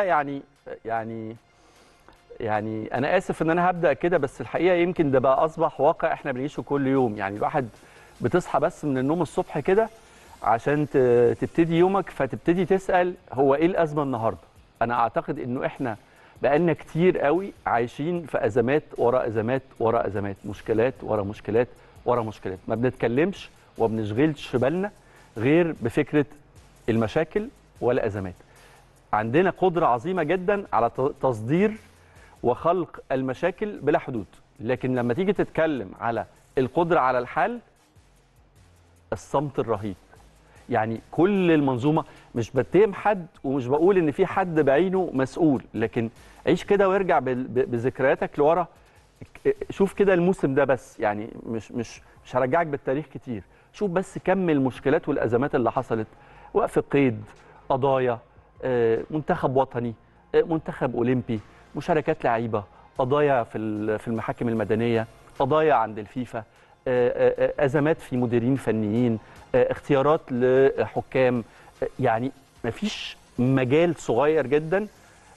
يعني يعني يعني انا اسف ان انا هبدا كده بس الحقيقه يمكن ده بقى اصبح واقع احنا بنعيشه كل يوم يعني الواحد بتصحى بس من النوم الصبح كده عشان تبتدي يومك فتبتدي تسال هو ايه الازمه النهارده انا اعتقد انه احنا بقالنا كتير قوي عايشين في ازمات ورا ازمات ورا ازمات مشكلات ورا مشكلات ورا مشكلات ما بنتكلمش وما بنشغلش بالنا غير بفكره المشاكل والازمات عندنا قدرة عظيمة جدا على تصدير وخلق المشاكل بلا حدود لكن لما تيجي تتكلم على القدرة على الحل الصمت الرهيب يعني كل المنظومة مش بتهم حد ومش بقول ان في حد بعينه مسؤول لكن عيش كده وارجع بذكرياتك لورا شوف كده الموسم ده بس يعني مش مش مش هرجعك بالتاريخ كتير شوف بس كم المشكلات والازمات اللي حصلت وقف قيد قضايا آه، منتخب وطني آه، منتخب اولمبي مشاركات لعيبه قضايا في في المحاكم المدنيه قضايا عند الفيفا آه، ازمات في مديرين فنيين اختيارات لحكام يعني مفيش مجال صغير جدا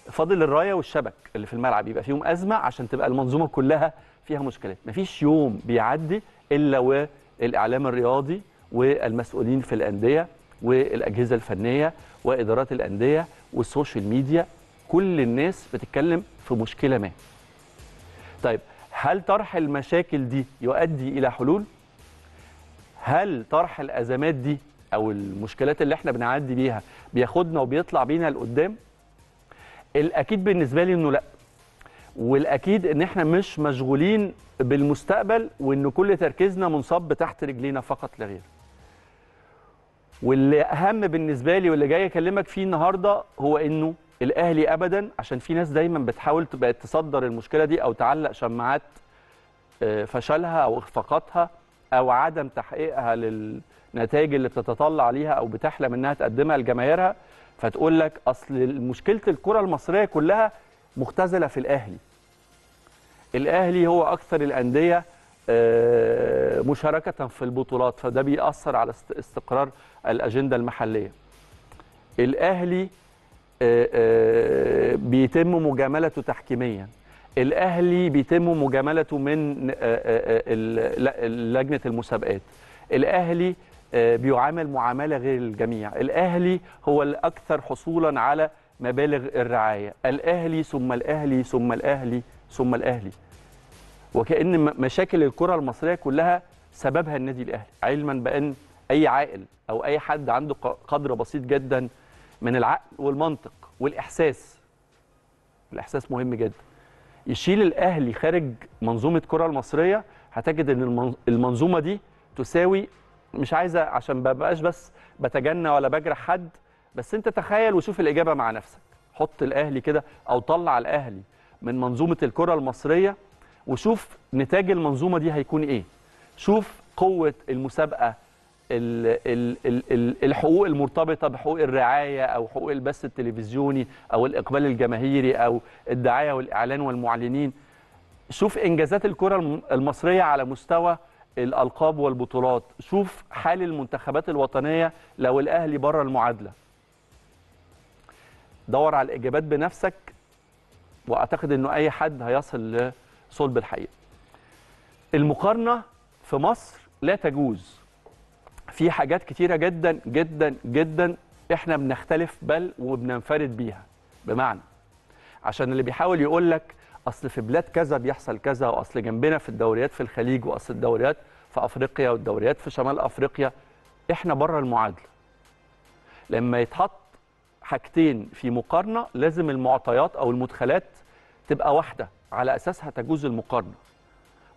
فاضل الرايه والشبك اللي في الملعب يبقى فيهم ازمه عشان تبقى المنظومه كلها فيها مشكلات مفيش يوم بيعدي الا والاعلام الرياضي والمسؤولين في الانديه والاجهزه الفنيه وادارات الانديه والسوشيال ميديا كل الناس بتتكلم في مشكله ما طيب هل طرح المشاكل دي يؤدي الى حلول هل طرح الازمات دي او المشكلات اللي احنا بنعدي بيها بياخدنا وبيطلع بينا لقدام الاكيد بالنسبه لي انه لا والاكيد ان احنا مش مشغولين بالمستقبل وان كل تركيزنا منصب تحت رجلينا فقط لا غير واللي اهم بالنسبه لي واللي جاي اكلمك فيه النهارده هو انه الاهلي ابدا عشان في ناس دايما بتحاول تبقى تصدر المشكله دي او تعلق شماعات آه، فشلها او اخفاقاتها او عدم تحقيقها للنتائج اللي بتتطلع ليها او بتحلم انها تقدمها لجماهيرها فتقول لك اصل مشكله الكره المصريه كلها مختزله في الاهلي. الاهلي هو اكثر الانديه آه، مشاركة في البطولات فده بيأثر على استقرار الأجندة المحلية الأهلي آه، آه، بيتم مجاملته تحكيميا الأهلي بيتم مجاملته من لجنة المسابقات الأهلي بيعامل معاملة غير الجميع الأهلي هو الأكثر حصولا على مبالغ الرعاية الأهلي ثم الأهلي ثم الأهلي ثم الأهلي وكأن مشاكل الكرة المصرية كلها سببها النادي الأهلي علما بأن أي عاقل أو أي حد عنده قدر بسيط جدا من العقل والمنطق والإحساس الإحساس مهم جدا يشيل الأهلي خارج منظومة الكرة المصرية هتجد أن المنظومة دي تساوي مش عايزة عشان ما بس بتجنى ولا بجرح حد بس أنت تخيل وشوف الإجابة مع نفسك حط الأهلي كده أو طلع الأهلي من منظومة الكرة المصرية وشوف نتاج المنظومه دي هيكون ايه شوف قوه المسابقه الحقوق المرتبطه بحقوق الرعايه او حقوق البث التلفزيوني او الاقبال الجماهيري او الدعايه والاعلان والمعلنين شوف انجازات الكره المصريه على مستوى الالقاب والبطولات شوف حال المنتخبات الوطنيه لو الاهلي بره المعادله دور على الاجابات بنفسك واعتقد انه اي حد هيصل صلب الحقيقه المقارنه في مصر لا تجوز في حاجات كتيره جدا جدا جدا احنا بنختلف بل وبننفرد بيها بمعنى عشان اللي بيحاول يقول لك اصل في بلاد كذا بيحصل كذا واصل جنبنا في الدوريات في الخليج واصل الدوريات في افريقيا والدوريات في شمال افريقيا احنا بره المعادله لما يتحط حاجتين في مقارنه لازم المعطيات او المدخلات تبقى واحده على اساسها تجوز المقارنه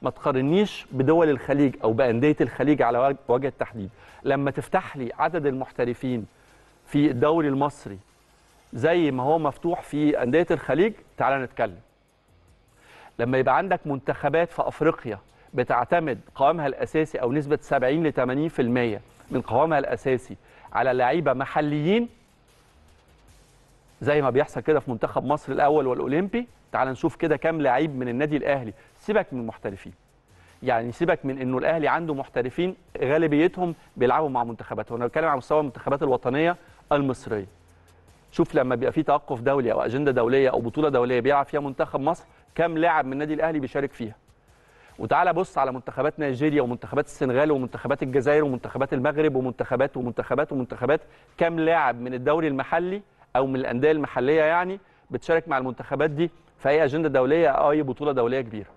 ما تقارنيش بدول الخليج او بانديه الخليج على وجه التحديد لما تفتح لي عدد المحترفين في الدوري المصري زي ما هو مفتوح في انديه الخليج تعالى نتكلم لما يبقى عندك منتخبات في افريقيا بتعتمد قوامها الاساسي او نسبه 70 ل 80% من قوامها الاساسي على لعيبه محليين زي ما بيحصل كده في منتخب مصر الاول والاولمبي تعال نشوف كده كام لعيب من النادي الاهلي سيبك من المحترفين يعني سيبك من انه الاهلي عنده محترفين غالبيتهم بيلعبوا مع منتخباته انا بتكلم على مستوى المنتخبات الوطنيه المصريه شوف لما بيبقى في توقف دولي او اجنده دوليه او بطوله دوليه بيلعب فيها منتخب مصر كام لاعب من النادي الاهلي بيشارك فيها وتعالى بص على منتخبات نيجيريا ومنتخبات السنغال ومنتخبات الجزائر ومنتخبات المغرب ومنتخبات ومنتخبات ومنتخبات كام لاعب من الدوري المحلي او من الانديه المحليه يعني بتشارك مع المنتخبات دي في اي اجنده دوليه او اي بطوله دوليه كبيره.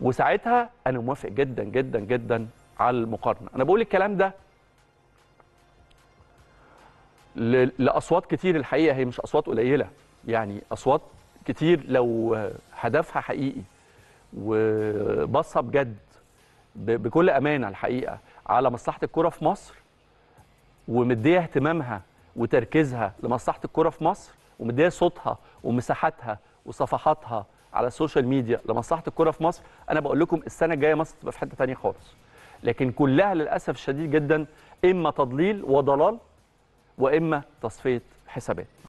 وساعتها انا موافق جدا جدا جدا على المقارنه، انا بقول الكلام ده لاصوات كتير الحقيقه هي مش اصوات قليله يعني اصوات كتير لو هدفها حقيقي وبصها بجد بكل امانه الحقيقه على مصلحه الكره في مصر ومديه اهتمامها وتركيزها لمصلحه الكره في مصر ومديه صوتها ومساحتها وصفحاتها على السوشيال ميديا لمصلحه الكره في مصر انا بقول لكم السنه الجايه مصر تبقى في حته تانية خالص لكن كلها للاسف الشديد جدا اما تضليل وضلال واما تصفيه حسابات